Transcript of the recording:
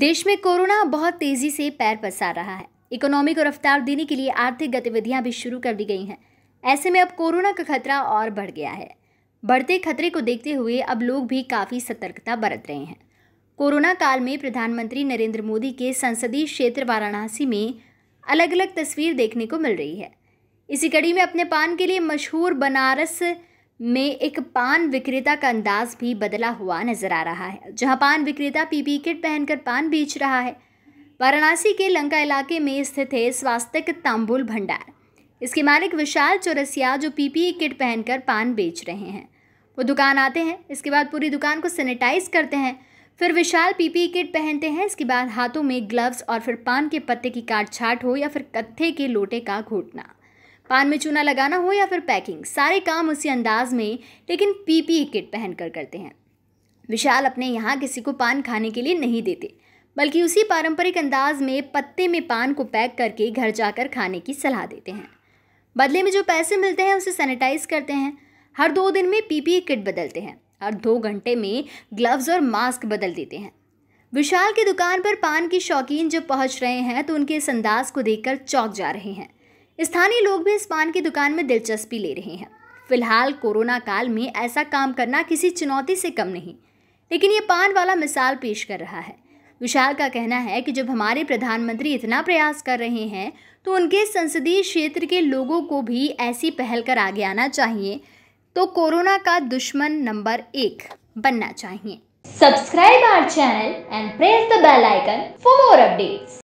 देश में कोरोना बहुत तेजी से पैर पसार रहा है इकोनॉमी को रफ्तार देने के लिए आर्थिक गतिविधियां भी शुरू कर दी गई हैं ऐसे में अब कोरोना का खतरा और बढ़ गया है बढ़ते खतरे को देखते हुए अब लोग भी काफ़ी सतर्कता बरत रहे हैं कोरोना काल में प्रधानमंत्री नरेंद्र मोदी के संसदीय क्षेत्र वाराणसी में अलग अलग तस्वीर देखने को मिल रही है इसी कड़ी में अपने पान के लिए मशहूर बनारस में एक पान विक्रेता का अंदाज भी बदला हुआ नजर आ रहा है जहां पान विक्रेता पीपी किट पहनकर पान बेच रहा है वाराणसी के लंका इलाके में स्थित है स्वास्थ्य तांबुल भंडार इसके मालिक विशाल चौरसिया जो पीपी किट पहनकर पान बेच रहे हैं वो दुकान आते हैं इसके बाद पूरी दुकान को सैनिटाइज करते हैं फिर विशाल पीपीई किट पहनते हैं इसके बाद हाथों में ग्लव्स और फिर पान के पत्ते की काट छाट हो या फिर कत्थे के लोटे का घोटना पान में चूना लगाना हो या फिर पैकिंग सारे काम उसी अंदाज में लेकिन पीपीई किट पहन कर करते हैं विशाल अपने यहाँ किसी को पान खाने के लिए नहीं देते बल्कि उसी पारंपरिक अंदाज में पत्ते में पान को पैक करके घर जाकर खाने की सलाह देते हैं बदले में जो पैसे मिलते हैं उसे सैनिटाइज करते हैं हर दो दिन में पीपीई किट बदलते हैं हर दो घंटे में ग्लव्स और मास्क बदल देते हैं विशाल की दुकान पर पान के शौकीन जब पहुंच रहे हैं तो उनके इस अंदाज को देखकर चौंक जा रहे हैं स्थानीय लोग भी इस पान की दुकान में दिलचस्पी ले रहे हैं फिलहाल कोरोना काल में ऐसा काम करना किसी चुनौती से कम नहीं लेकिन ये पान वाला मिसाल पेश कर रहा है विशाल का कहना है कि जब हमारे प्रधानमंत्री इतना प्रयास कर रहे हैं तो उनके संसदीय क्षेत्र के लोगों को भी ऐसी पहल कर आगे आना चाहिए तो कोरोना का दुश्मन नंबर एक बनना चाहिए subscribe our channel and press the bell icon for more updates